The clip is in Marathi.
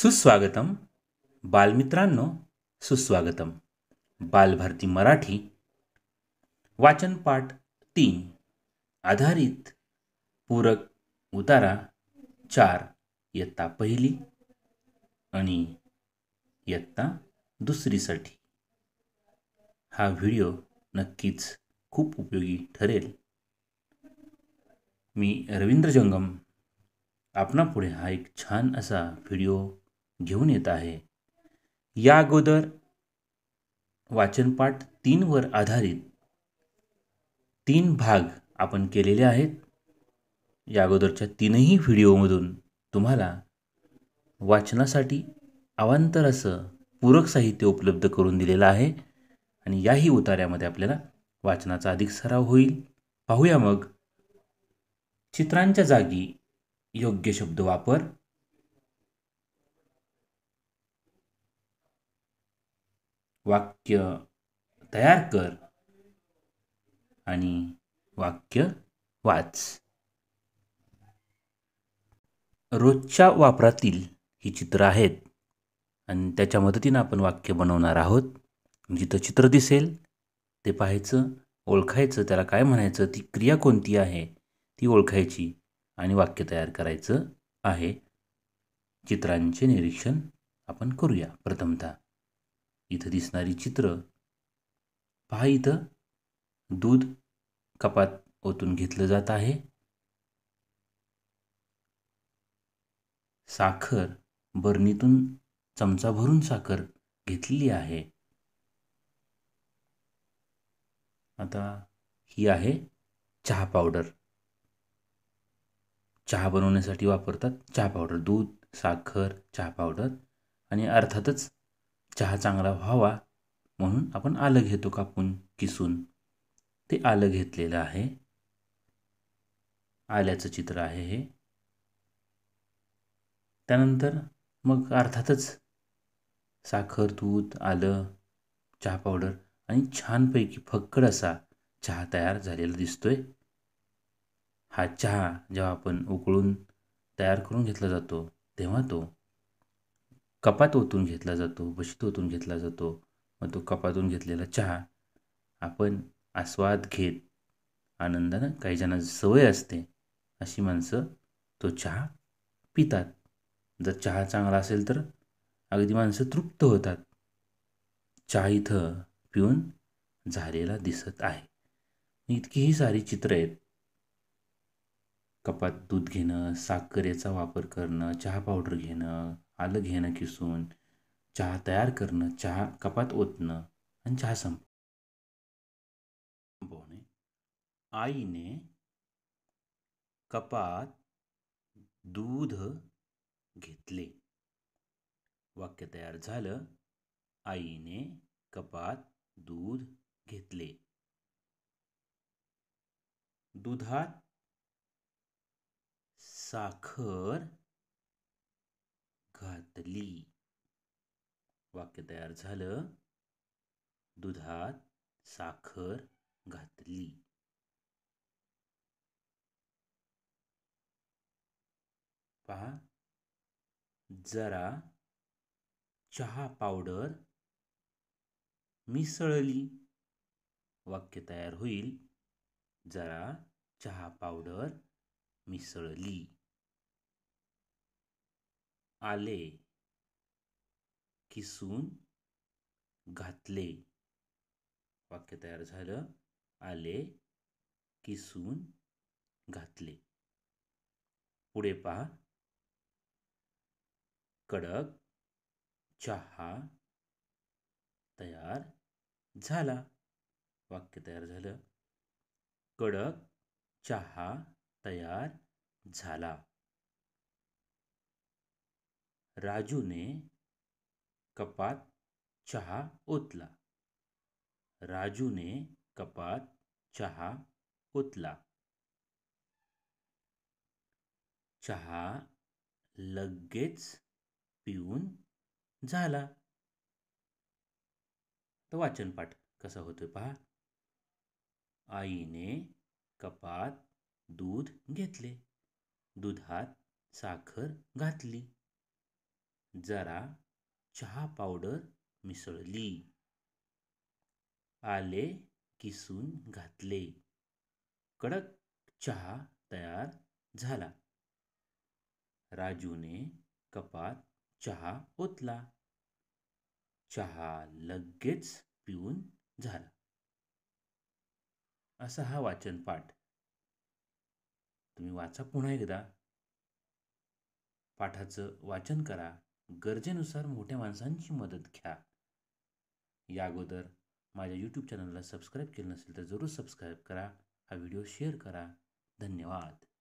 सुस्वागतम बालमित्रांनो सुस्वागतम बालभारती मराठी वाचनपाठ तीन आधारित पूरक उतारा चार इयत्ता पहिली आणि इयत्ता दुसरीसाठी हा व्हिडिओ नक्कीच खूप उपयोगी ठरेल मी रवींद्र जंगम आपणापुढे हा एक छान असा व्हिडिओ घेऊन येत आहे या अगोदर वाचनपाठ तीनवर आधारित तीन भाग आपण केलेले आहेत या अगोदरच्या तीनही व्हिडिओमधून तुम्हाला वाचनासाठी अवांतर असं पूरक साहित्य उपलब्ध करून दिलेलं आहे आणि याही उतार्यामध्ये आपल्याला वाचनाचा अधिक सराव होईल पाहूया मग चित्रांच्या जागी योग्य शब्द वापर वाक्य तयार कर आणि वाक्य वाच रोजच्या वापरातील ही चित्रं आहेत आणि त्याच्या मदतीनं आपण वाक्य बनवणार आहोत जिथं चित्र दिसेल ते पाहायचं ओळखायचं त्याला काय म्हणायचं ती क्रिया कोणती आहे ती ओळखायची आणि वाक्य तयार करायचं आहे चित्रांचे निरीक्षण आपण करूया प्रथमतः इथं दिसणारी चित्र पहा इथं दूध कपात ओतून घेतलं जात आहे साखर बरणीतून चमचा भरून साखर घेतलेली आहे आता ही आहे चहा पावडर चहा बनवण्यासाठी वापरतात चहा पावडर दूध साखर चहा पावडर आणि अर्थातच चहा चांगला व्हावा म्हणून आपण आलं घेतो कापून किसून ते आलं घेतलेलं आहे आल्याचं चित्र आहे हे त्यानंतर मग अर्थातच साखर दूध आलं चहा पावडर आणि छानपैकी फक्कड असा चहा तयार झालेला दिसतोय हा चहा जेव्हा आपण उकळून तयार करून घेतला जातो तेव्हा तो कपात ओतून घेतला जातो बशीत ओतून घेतला जातो मग तो कपातून घेतलेला चहा आपण आस्वाद घेत आनंदानं काही जणांना सवय असते अशी माणसं तो चहा पितात जर चहा चांगला असेल तर अगदी माणसं तृप्त होतात चहा इथं पिऊन झालेला दिसत आहे इतकीही सारी चित्र आहेत कपात दूध घेणं साखरेचा वापर करणं चहा पावडर घेणं आलं घेणं किसून चहा तयार करणं चहा कपात ओतणं आणि चहा संपवणे आईने कपात दूध घेतले वाक्य तयार झालं आईने कपात दूध घेतले दुधात साखर घातली वाक्य तयार झालं दुधात साखर घातली पहा जरा चहा पावडर मिसळली वाक्य तयार होईल जरा चहा पावडर मिसळली आले किसून घातले वाक्य तयार झालं आले किसून घातले पुढे पहा कडक चहा तयार झाला वाक्य तयार झालं कडक चहा तयार झाला राजूने कपात चहा ओतला राजूने कपात चहा ओतला चहा लगेच पिऊन झाला तर वाचनपाठ कसा होतोय पहा आईने कपात दूध घेतले दुधात साखर घातली जरा चहा पावडर मिसळली आले किसून घातले कडक चहा तयार झाला राजूने कपात चहा ओतला चहा लगेच पिऊन झाला असा हा वाचन पाठ तुम्ही वाचा पुन्हा एकदा पाठाचं वाचन करा गरजेनुसार मोठ्या माणसांची मदत घ्या या अगोदर माझ्या यूट्यूब चॅनलला सबस्क्राईब केलं नसेल तर जरूर सबस्क्राईब करा हा व्हिडिओ शेअर करा धन्यवाद